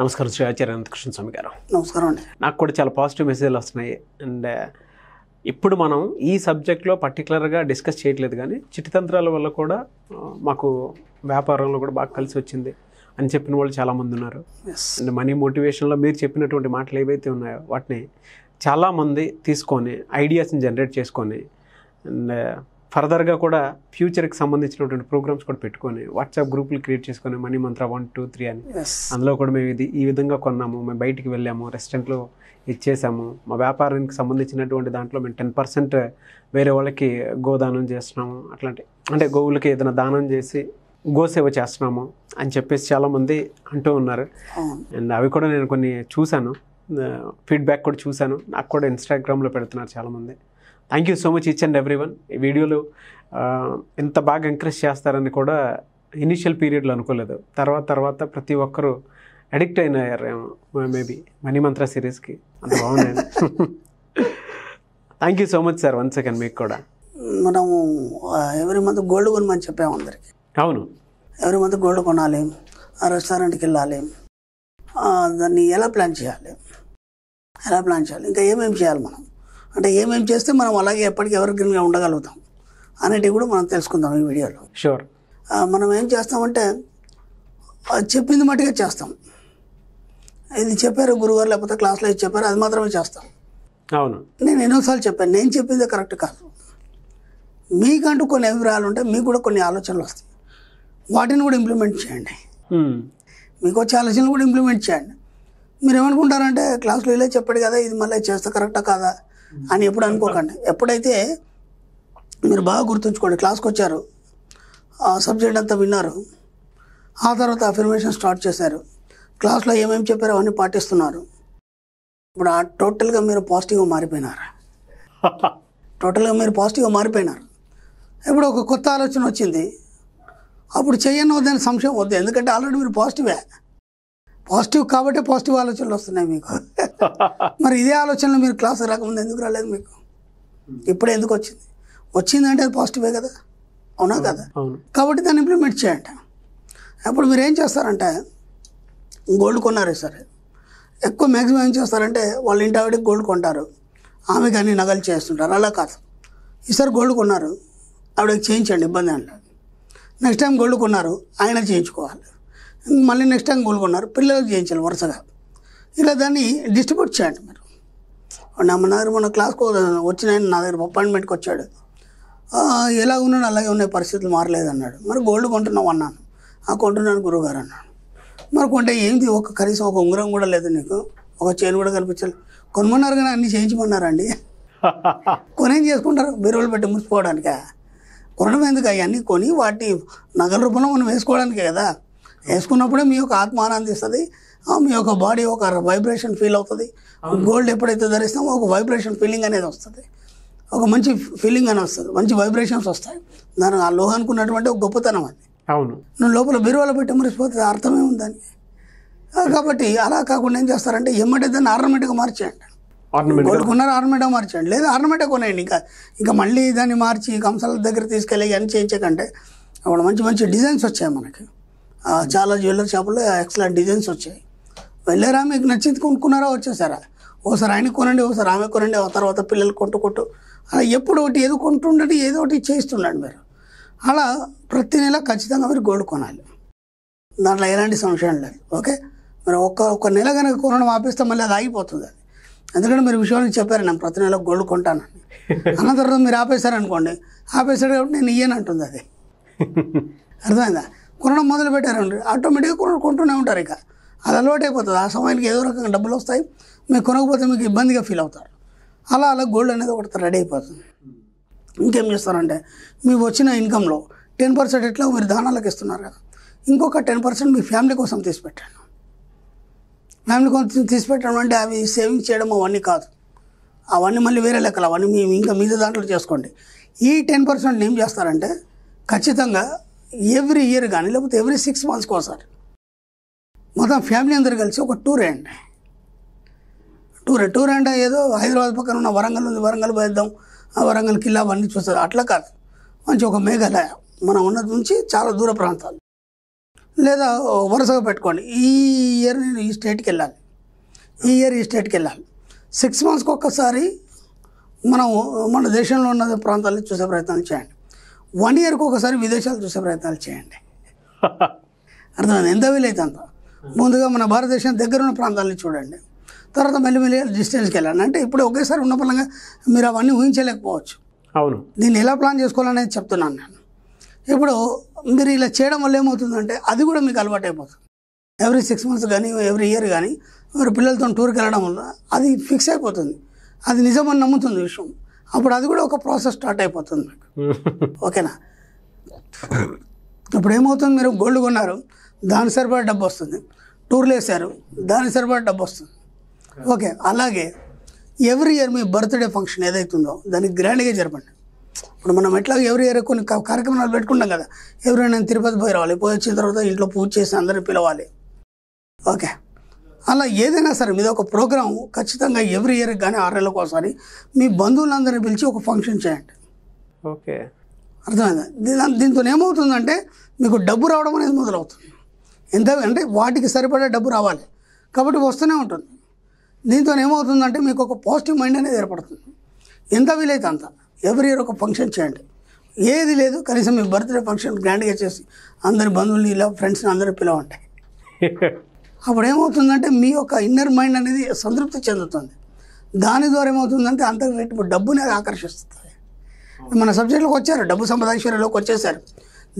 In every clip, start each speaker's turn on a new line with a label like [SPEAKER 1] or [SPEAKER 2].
[SPEAKER 1] నమస్కారం శ్రీ ఆచార్య అనంతకృష్ణ స్వామి గారు నమస్కారం అండి నాకు కూడా చాలా పాజిటివ్ మెసేజ్లు వస్తున్నాయి అండ్ uh, ఇప్పుడు మనం ఈ సబ్జెక్ట్లో పర్టికులర్గా డిస్కస్ చేయట్లేదు కానీ చిట్టితంత్రాల వల్ల కూడా uh, మాకు వ్యాపారంలో కూడా బాగా కలిసి వచ్చింది అని చెప్పిన వాళ్ళు చాలామంది ఉన్నారు అండ్ మనీ మోటివేషన్లో మీరు చెప్పినటువంటి మాటలు ఏవైతే ఉన్నాయో వాటిని చాలామంది తీసుకొని ఐడియాస్ని జనరేట్ చేసుకొని అండ్ ఫర్దర్గా కూడా ఫ్యూచర్కి సంబంధించినటువంటి ప్రోగ్రామ్స్ కూడా పెట్టుకొని వాట్సాప్ గ్రూపులు క్రియేట్ చేసుకొని మనీ మంత్ర వన్ టూ త్రీ అని అందులో కూడా మేము ఇది ఈ విధంగా కొన్నాము మేము బయటికి వెళ్ళాము రెస్టారెంట్లో ఇచ్చేసాము మా వ్యాపారానికి సంబంధించినటువంటి దాంట్లో మేము టెన్ పర్సెంట్ వేరే వాళ్ళకి గోదానం చేస్తున్నాము అట్లాంటి అంటే గోవులకి ఏదైనా దానం చేసి గోసేవ చేస్తున్నాము అని చెప్పేసి చాలామంది అంటూ ఉన్నారు అండ్ అవి కూడా నేను కొన్ని చూశాను ఫీడ్బ్యాక్ కూడా చూశాను నాకు కూడా ఇన్స్టాగ్రామ్లో పెడుతున్నారు చాలామంది thank you so much each and everyone one ఈ వీడియోలో ఇంత బాగా ఎంకరేజ్ చేస్తారని కూడా ఇనిషియల్ పీరియడ్లో అనుకోలేదు తర్వాత తర్వాత ప్రతి ఒక్కరూ అడిక్ట్ అయినారేమో మేబీ మనీ మంత్ర సిరీస్కి అంత బాగున్నాయి thank you so much sir one second మీకు కూడా
[SPEAKER 2] మనము ఎవరి మంత్ గోల్డ్ కొనమని చెప్పాము అందరికి అవును ఎవరి మంత్ గోల్డ్ కొనాలి ఆ రెస్టారెంట్కి వెళ్ళాలి దాన్ని ఎలా ప్లాన్ చేయాలి ఎలా ప్లాన్ చేయాలి ఇంకా ఏమేమి చేయాలి మనం అంటే ఏమేమి చేస్తే మనం అలాగే ఎప్పటికీ ఎవరిగ్రీన్గా ఉండగలుగుతాం అనేటివి కూడా మనం తెలుసుకుందాం ఈ వీడియోలో షూర్ మనం ఏం చేస్తామంటే చెప్పింది మట్టిగా చేస్తాం ఇది చెప్పారు గురువారు లేకపోతే క్లాస్లో ఇది చెప్పారు అది మాత్రమే చేస్తాం అవును నేను ఎన్నోసార్లు చెప్పాను నేను చెప్పింది కరెక్ట్ కాదు మీకంటూ కొన్ని అభిప్రాయాలు ఉంటే మీకు కూడా కొన్ని ఆలోచనలు వస్తాయి వాటిని కూడా ఇంప్లిమెంట్ చేయండి hmm. మీకు వచ్చే ఆలోచనలు కూడా ఇంప్లిమెంట్ చేయండి మీరు ఏమనుకుంటారంటే క్లాస్లో ఇలా చెప్పాడు కదా ఇది మళ్ళీ చేస్తే కరెక్టా కాదా అని ఎప్పుడు అనుకోకండి ఎప్పుడైతే మీరు బాగా గుర్తుంచుకోండి క్లాస్కి వచ్చారు ఆ సబ్జెక్ట్ అంతా విన్నారు ఆ తర్వాత అఫర్మేషన్ స్టార్ట్ చేశారు క్లాస్లో ఏమేమి చెప్పారో అవన్నీ పాటిస్తున్నారు ఇప్పుడు ఆ టోటల్గా మీరు పాజిటివ్గా మారిపోయినారు టోటల్గా మీరు పాజిటివ్గా మారిపోయినారు ఇప్పుడు ఒక కొత్త ఆలోచన వచ్చింది అప్పుడు చేయను వద్దని సంశయం వద్దు ఎందుకంటే ఆల్రెడీ మీరు పాజిటివే పాజిటివ్ కాబట్టి పాజిటివ్ ఆలోచనలు వస్తున్నాయి మీకు మరి ఇదే ఆలోచనలు మీరు క్లాస్ రాకముందు ఎందుకు రాలేదు మీకు ఇప్పుడు ఎందుకు వచ్చింది వచ్చిందంటే అది పాజిటివే కదా అవునా కదా కాబట్టి దాన్ని ఇంప్లిమెంట్ చేయండి అప్పుడు మీరు ఏం చేస్తారంటే గోల్డ్ కొన్నారే సరే ఎక్కువ మ్యాక్సిమం ఏం చేస్తారంటే వాళ్ళ ఇంటి ఆవిడకి గోల్డ్ కొంటారు ఆమె కానీ నగలు చేస్తుంటారు అలా కాదు ఈసారి గోల్డ్ కొన్నారు ఆవిడకి చేయించండి ఇబ్బంది అంటారు నెక్స్ట్ టైం గోల్డ్ కొన్నారు ఆయన చేయించుకోవాలి మళ్ళీ నెక్స్ట్ టైం కోలుకున్నారు పిల్లలకు చేయించాలి వరుసగా ఇలా దాన్ని డిస్ట్రిబ్యూట్ చేయండి మీరు నా మన దగ్గర మొన్న క్లాస్కి వచ్చిన ఆయన నా దగ్గర అపాయింట్మెంట్కి వచ్చాడు ఎలా ఉన్నాడు అలాగే ఉన్నాయి పరిస్థితులు మారలేదు అన్నాడు మరి గోల్డ్ కొంటున్నావు అన్నాను ఆ కొంటున్నాను గురువుగారు అన్నాడు మరి కొంటే ఏంది ఒక కనీసం ఒక ఉంగరం కూడా లేదు నీకు ఒక చైన్ కూడా కనిపించాలి కొనుమన్నారు కానీ అన్నీ చేయించమన్నారండి కొనేం చేసుకుంటారు బీరువులు పెట్టి మురిసిపోవడానికా కొనడం ఎందుకు అవన్నీ కొని వాటిని నగల రూపంలో మనం వేసుకోవడానికి కదా వేసుకున్నప్పుడే మీ యొక్క ఆత్మ ఆనందిస్తుంది మీ యొక్క బాడీ ఒక వైబ్రేషన్ ఫీల్ అవుతుంది గోల్డ్ ఎప్పుడైతే ధరిస్తామో ఒక వైబ్రేషన్ ఫీలింగ్ అనేది వస్తుంది ఒక మంచి ఫీలింగ్ అని వస్తుంది మంచి వైబ్రేషన్స్ వస్తాయి దాని ఆ లోహానికి ఉన్నటువంటి ఒక గొప్పతనం అది అవును నువ్వు లోపల బీరువాలో పెట్టి మురిసిపోతే అర్థమే ఉందని కాబట్టి అలా కాకుండా ఏం చేస్తారంటే ఎమ్మటే దాన్ని ఆర్నమెంట్గా మార్చేయండి కొనుక్కున్నారు ఆర్నమెంట్గా మార్చండి లేదా ఆర్నమెంటే కొనేయండి ఇంకా ఇంకా మళ్ళీ దాన్ని మార్చి కంసాల దగ్గర తీసుకెళ్ళి అని చేయించకంటే అప్పుడు మంచి మంచి డిజైన్స్ వచ్చాయి మనకి చాలా జ్యువెలరీ షాపులో ఎక్సలెంట్ డిజైన్స్ వచ్చాయి వెళ్ళారా మీకు నచ్చింది కొనుక్కున్నారా వచ్చేసారా ఓసారి ఆయన కొనండి ఓసారి ఆమె కొనండి ఆ తర్వాత పిల్లలు కొట్టు కొట్టు అలా ఎప్పుడు ఒకటి ఏదో కొంటుండండి ఏదో ఒకటి చేస్తుండండి మీరు అలా ప్రతి నెల ఖచ్చితంగా మీరు గోల్డ్ కొనాలి దాంట్లో ఎలాంటి సంశయం లేదు ఓకే మరి ఒక్క ఒక నెల కనుక కొనడం ఆపేస్తే మళ్ళీ అది ఆగిపోతుంది అది ఎందుకంటే మీరు విషయానికి చెప్పారు నేను ప్రతి నెల గోల్డ్ కొంటానని అన్న తర్వాత మీరు ఆపేశారనుకోండి ఆపేశాడు కాబట్టి నేను ఇయ్యను అంటుంది అది అర్థమైందా కొనడం మొదలు పెట్టారండి ఆటోమేటిక్గా కొన కొంటూనే ఉంటారు ఇక అది అలవాటు అయిపోతుంది ఆ సమయానికి ఏదో రకంగా డబ్బులు వస్తాయి మీరు కొనకపోతే మీకు ఇబ్బందిగా ఫీల్ అవుతారు అలా అలా గోల్డ్ అనేది ఒకటి రెడీ అయిపోతుంది ఇంకేం చేస్తారంటే మీ వచ్చిన ఇన్కంలో టెన్ పర్సెంట్ ఎట్లా మీరు దానాలకు ఇస్తున్నారు కదా ఇంకొక టెన్ పర్సెంట్ మీ ఫ్యామిలీ కోసం తీసి పెట్టాను ఫ్యామిలీ కోసం తీసి పెట్టడం అంటే అవి సేవింగ్ చేయడం అవన్నీ కాదు అవన్నీ మళ్ళీ వేరే లెక్కలు అవన్నీ మీ ఇంకా మీద దాంట్లో చేసుకోండి ఈ టెన్ పర్సెంట్ ఏం చేస్తారంటే ఖచ్చితంగా ఎవ్రీ ఇయర్ కానీ లేకపోతే ఎవ్రీ సిక్స్ మంత్స్కి ఒకసారి మొత్తం ఫ్యామిలీ అందరు కలిసి ఒక tour and tour tour and ఏదో హైదరాబాద్ పక్కన ఉన్న వరంగల్ ఉంది వరంగల్ పోయిద్దాం ఆ వరంగల్ కిల్లా అవన్నీ చూస్తారు అట్లా కాదు మంచి ఒక మేఘాలయ మనం ఉన్నది నుంచి చాలా దూర ప్రాంతాలు లేదా వరుసగా పెట్టుకోండి ఈ ఇయర్ నేను ఈ స్టేట్కి వెళ్ళాలి ఈ ఇయర్ ఈ స్టేట్కి వెళ్ళాలి సిక్స్ మంత్స్కి ఒక్కసారి మనం మన దేశంలో ఉన్న ప్రాంతాలని చూసే ప్రయత్నం చేయండి వన్ ఇయర్కి ఒకసారి విదేశాలు చూసే ప్రయత్నాలు చేయండి అర్థమైంది ఎంత వీలైతే అంత ముందుగా మన భారతదేశం దగ్గర ఉన్న ప్రాంతాలని చూడండి తర్వాత మెల్లిమెల్లి డిస్టెన్స్కి వెళ్ళండి అంటే ఇప్పుడు ఒకేసారి ఉన్న పరంగా మీరు అవన్నీ ఊహించలేకపోవచ్చు అవును దీన్ని ఎలా ప్లాన్ చేసుకోవాలనేది చెప్తున్నాను నేను ఇప్పుడు మీరు ఇలా చేయడం వల్ల ఏమవుతుందంటే అది కూడా మీకు అలవాటు అయిపోతుంది ఎవ్రీ సిక్స్ మంత్స్ కానీ ఎవ్రీ ఇయర్ కానీ మీరు పిల్లలతో టూర్కి వెళ్ళడం వల్ల అది ఫిక్స్ అయిపోతుంది అది నిజమని నమ్ముతుంది విషయం అప్పుడు అది కూడా ఒక ప్రాసెస్ స్టార్ట్ అయిపోతుంది మీకు ఓకేనా ఇప్పుడు ఏమవుతుంది మీరు గోల్డ్ కొన్నారు దాని సరిపడా డబ్బు వస్తుంది టూర్లు వేశారు దాని సరిపడా డబ్బు వస్తుంది ఓకే అలాగే ఎవ్రీ ఇయర్ మీ బర్త్డే ఫంక్షన్ ఏదైతుందో దానికి గ్రాండ్గా జరపండి ఇప్పుడు మనం ఎట్లా ఎవ్రీ ఇయర్ కొన్ని కార్యక్రమాలు పెట్టుకుంటాం కదా ఎవరైనా తిరుపతి పోయి రావాలి పోయి వచ్చిన తర్వాత ఇంట్లో పూజ చేసి అందరూ పిలవాలి ఓకే అలా ఏదైనా సరే మీద ఒక ప్రోగ్రామ్ ఖచ్చితంగా ఎవ్రీ ఇయర్ కానీ ఆరేళ్ళకి ఒకసారి మీ బంధువులందరినీ పిలిచి ఒక ఫంక్షన్ చేయండి ఓకే అర్థమైందా దీంతో ఏమవుతుందంటే మీకు డబ్బు రావడం అనేది మొదలవుతుంది ఎంత అంటే వాటికి సరిపడే డబ్బు రావాలి కాబట్టి వస్తూనే ఉంటుంది దీంతో ఏమవుతుందంటే మీకు ఒక పాజిటివ్ మైండ్ అనేది ఏర్పడుతుంది ఎంత వీలైతే అంత ఎవ్రీ ఇయర్ ఒక ఫంక్షన్ చేయండి ఏది లేదు కనీసం మీ బర్త్డే ఫంక్షన్ గ్రాండ్గా చేసి అందరి బంధువులు ఇలా ఫ్రెండ్స్ని అందరూ పిలవండి అప్పుడు ఏమవుతుందంటే మీ యొక్క ఇన్నర్ మైండ్ అనేది సంతృప్తి చెందుతుంది దాని ద్వారా ఏమవుతుందంటే అంతకు రేటు డబ్బుని అది ఆకర్షిస్తుంది మన సబ్జెక్టులోకి వచ్చారు డబ్బు సంపదాశ్వర్యంలోకి వచ్చేసారు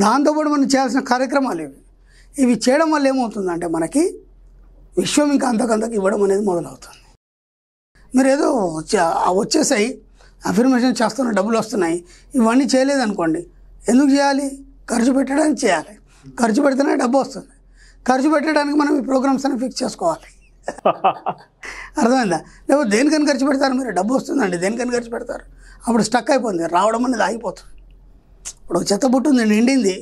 [SPEAKER 2] దాంతోపాటు మనం చేయాల్సిన కార్యక్రమాలు ఇవి ఇవి చేయడం వల్ల ఏమవుతుందంటే మనకి విశ్వం ఇంకా అంతకంతకు ఇవ్వడం అనేది మొదలవుతుంది మీరు ఏదో వచ్చేసాయి అఫర్మేషన్ చేస్తున్న డబ్బులు వస్తున్నాయి ఇవన్నీ చేయలేదనుకోండి ఎందుకు చేయాలి ఖర్చు పెట్టడానికి చేయాలి ఖర్చు పెడితేనే డబ్బు వస్తుంది ఖర్చు పెట్టడానికి మనం ఈ ప్రోగ్రామ్స్ అని ఫిక్స్ చేసుకోవాలి అర్థమైందా లేదు దేనికని ఖర్చు పెడతారు మీరు డబ్బు వస్తుందండి దేనికని ఖర్చు పెడతారు అప్పుడు స్టక్ అయిపోతుంది రావడం అనేది ఆగిపోతుంది ఇప్పుడు చెత్త బుట్టు నిండింది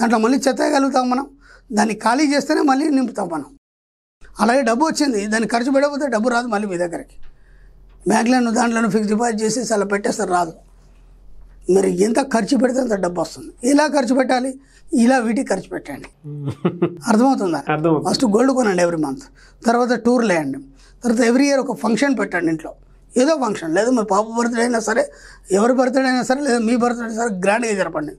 [SPEAKER 2] దాంట్లో మళ్ళీ చెత్త వేయగలుగుతాం మనం దాన్ని ఖాళీ చేస్తేనే మళ్ళీ నింపుతాం మనం అలాగే డబ్బు వచ్చింది దాన్ని ఖర్చు పెడకపోతే డబ్బు రాదు మళ్ళీ మీ దగ్గరికి బ్యాంక్లను దాంట్లోనూ ఫిక్స్ డిపాజిట్ చేసేసి అలా పెట్టేస్తారు రాదు మరి ఎంత ఖర్చు పెడితే అంత డబ్బు వస్తుంది ఇలా ఖర్చు పెట్టాలి ఇలా వీటికి ఖర్చు పెట్టండి అర్థమవుతుందా ఫస్ట్ గోల్డ్ కొనండి ఎవ్రీ మంత్ తర్వాత టూర్ లేయండి తర్వాత ఎవ్రీ ఇయర్ ఒక ఫంక్షన్ పెట్టండి ఇంట్లో ఏదో ఫంక్షన్ లేదు మీ పాప బర్త్డే అయినా సరే ఎవరి బర్త్డే అయినా సరే లేదా మీ బర్త్డే సరే గ్రాండ్గా జరపండి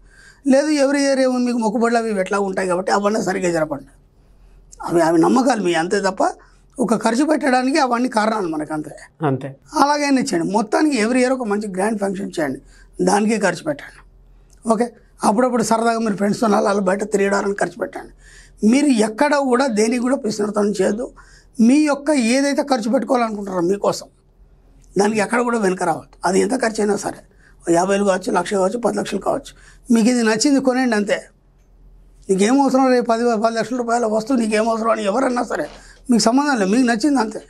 [SPEAKER 2] లేదు ఎవ్రీ ఇయర్ ఏమో మీకు మొక్కుబడులు అవి ఎట్లా ఉంటాయి కాబట్టి అవన్నీ సరిగ్గా జరపండి అవి అవి నమ్మకాలు మీ అంతే తప్ప ఒక ఖర్చు పెట్టడానికి అవన్నీ కారణాలు మనకు అంతే అంతే అలాగైనా చేయండి మొత్తానికి ఎవ్రీ ఇయర్ ఒక మంచి గ్రాండ్ ఫంక్షన్ చేయండి దానికి ఖర్చు పెట్టండి ఓకే అప్పుడప్పుడు సరదాగా మీరు ఫ్రెండ్స్తో అలా బయట తిరగడానికి ఖర్చు పెట్టండి మీరు ఎక్కడ కూడా దేనికి కూడా ప్రశ్నార్థం చేయదు మీ యొక్క ఏదైతే ఖర్చు పెట్టుకోవాలనుకుంటారో మీకోసం దానికి ఎక్కడ కూడా వెనుక రావద్దు అది ఎంత ఖర్చు అయినా సరే యాభై వేలు కావచ్చు లక్ష కావచ్చు పది లక్షలు కావచ్చు మీకు ఇది నచ్చింది కొనండి అంతే నీకేం అవసరం రేపు పది పది లక్షల రూపాయల వస్తువు నీకేం అవసరం అని ఎవరన్నా సరే మీకు సంబంధం లేదు మీకు నచ్చింది అంతే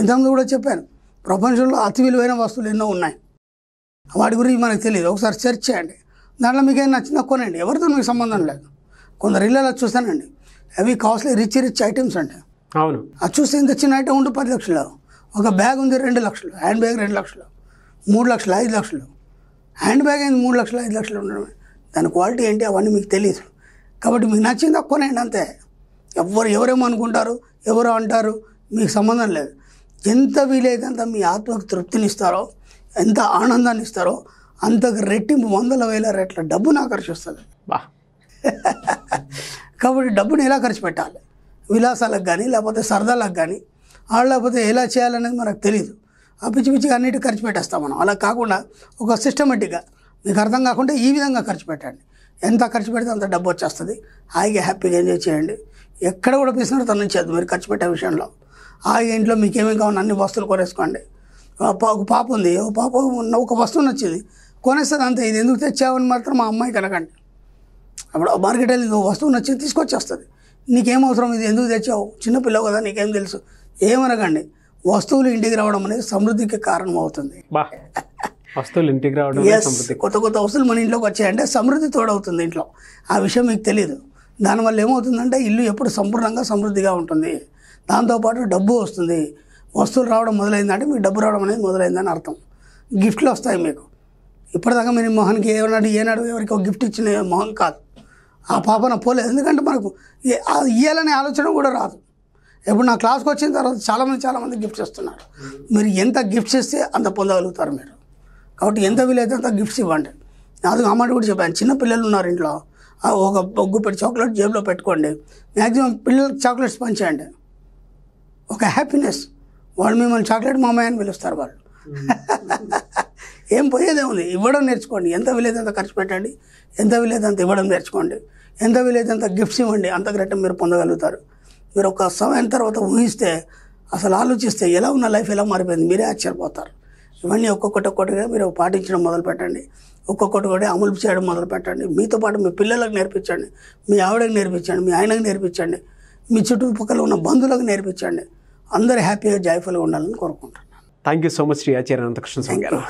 [SPEAKER 2] ఇంతకుముందు కూడా చెప్పాను ప్రపంచంలో అతి విలువైన వస్తువులు ఎన్నో ఉన్నాయి వాడి గురించి మనకు తెలియదు ఒకసారి సెర్చ్ చేయండి దాంట్లో మీకు ఏం నచ్చిందో కొనండి ఎవరితో మీకు సంబంధం లేదు కొందరు ఇళ్ళలో చూస్తానండి అవి కాస్ట్లీ రిచ్ రిచ్ ఐటమ్స్ అండి అవును అది చూస్తే ఇంత చిన్న ఐటమ్ ఉంటే పది లక్షలు ఒక బ్యాగ్ ఉంది రెండు లక్షలు హ్యాండ్ బ్యాగ్ రెండు లక్షలు మూడు లక్షలు ఐదు లక్షలు హ్యాండ్ బ్యాగ్ అయింది మూడు లక్షలు ఐదు లక్షలు ఉండడం దాని క్వాలిటీ ఏంటి అవన్నీ మీకు తెలియదు కాబట్టి మీకు నచ్చింది కొనండి అంతే ఎవరు ఎవరేమో అనుకుంటారు ఎవరు అంటారు మీకు సంబంధం లేదు ఎంత వీలైతే అంత మీ ఆత్మకు తృప్తినిస్తారో ఎంత ఆనందాన్ని ఇస్తారో అంతకు రెట్టింపు వందల వేల రెట్ల డబ్బును ఆకర్షిస్తుంది బా కాబట్టి డబ్బుని ఎలా ఖర్చు పెట్టాలి విలాసాలకు కానీ లేకపోతే సరదాలకు కానీ లేకపోతే ఎలా చేయాలనేది మనకు తెలియదు ఆ పిచ్చి పిచ్చిగా అన్నిటి ఖర్చు పెట్టేస్తాం మనం అలా కాకుండా ఒక సిస్టమేటిక్గా మీకు అర్థం కాకుండా ఈ విధంగా ఖర్చు పెట్టండి ఎంత ఖర్చు పెడితే అంత డబ్బు వచ్చేస్తుంది హాయిగా హ్యాపీగా ఎంజాయ్ చేయండి ఎక్కడ కూడా పిసినారు తన నుంచి మీరు ఖర్చు పెట్టే విషయంలో ఆ ఇంట్లో మీకు ఏమేమి కావాలన్నీ అన్ని వస్తువులు కొనేసుకోండి ఒక పాప ఉంది ఒక పాప ఒక వస్తువు నచ్చింది కొనేస్తుంది అంతే ఇది ఎందుకు తెచ్చావని మాత్రం మా అమ్మాయి కనకండి అప్పుడు మార్కెట్ వెళ్ళి వస్తువు నచ్చింది తీసుకొచ్చేస్తుంది నీకేం అవసరం ఇది ఎందుకు తెచ్చావు చిన్నపిల్లవు కదా నీకేం తెలుసు ఏమనకండి వస్తువులు ఇంటికి రావడం అనేది సమృద్ధికి కారణం అవుతుంది
[SPEAKER 1] వస్తువులు ఇంటికి రావడం
[SPEAKER 2] కొత్త కొత్త వస్తువులు మన ఇంట్లోకి వచ్చాయంటే సమృద్ధి తోడవుతుంది ఇంట్లో ఆ విషయం మీకు తెలియదు దానివల్ల ఏమవుతుందంటే ఇల్లు ఎప్పుడు సంపూర్ణంగా సమృద్ధిగా ఉంటుంది దాంతోపాటు డబ్బు వస్తుంది వస్తువులు రావడం మొదలైందంటే మీకు డబ్బు రావడం అనేది మొదలైందని అర్థం గిఫ్ట్లు వస్తాయి మీకు ఇప్పటిదాకా మీరు మొహన్కి ఏనాడు ఏనాడు ఎవరికి ఒక గిఫ్ట్ ఇచ్చిన మొహన్ కాదు ఆ పాపన పోలేదు ఎందుకంటే మనకు ఇవ్వాలనే ఆలోచన కూడా రాదు ఇప్పుడు నా క్లాస్కి వచ్చిన తర్వాత చాలామంది చాలామంది గిఫ్ట్స్ ఇస్తున్నారు మీరు ఎంత గిఫ్ట్స్ ఇస్తే అంత పొందగలుగుతారు మీరు కాబట్టి ఎంత వీలైతే అంత గిఫ్ట్స్ ఇవ్వండి అది అమ్మాట కూడా చెప్పాను చిన్న పిల్లలు ఉన్నారు ఇంట్లో ఒక బొగ్గు పెట్టి చాక్లెట్ జేబులో పెట్టుకోండి మ్యాక్సిమం పిల్లలకు చాక్లెట్స్ పంచేయండి ఒక హ్యాపీనెస్ వాళ్ళు మిమ్మల్ని చాక్లెట్ మామయ్య అని పిలుస్తారు వాళ్ళు ఏం పోయేదే ఉంది ఇవ్వడం నేర్చుకోండి ఎంత వీలైతే అంత ఖర్చు పెట్టండి ఎంత వీలైతే అంత ఇవ్వడం నేర్చుకోండి ఎంత వీలైతే అంత గిఫ్ట్స్ ఇవ్వండి అంత గ్రట్టం మీరు పొందగలుగుతారు మీరు ఒక సమయం తర్వాత ఊహిస్తే అసలు ఆలోచిస్తే ఎలా ఉన్న లైఫ్ ఎలా మారిపోయింది మీరే ఆశ్చర్యపోతారు ఇవన్నీ ఒక్కొక్కటి ఒక్కొక్కటిగా మీరు పాటించడం మొదలు పెట్టండి ఒక్కొక్కటి కూడా అమలు చేయడం మొదలు పెట్టండి మీతో పాటు మీ పిల్లలకు నేర్పించండి మీ ఆవిడకి నేర్పించండి మీ ఆయనకు నేర్పించండి మీ చుట్టుపక్కల ఉన్న బంధువులకు నేర్పించండి అందరూ హ్యాపీగా జాయ్ఫుల్గా ఉండాలని
[SPEAKER 1] కోరుకుంటున్నాను thank you so much Shri Acharya Anantakrishna Swami గారు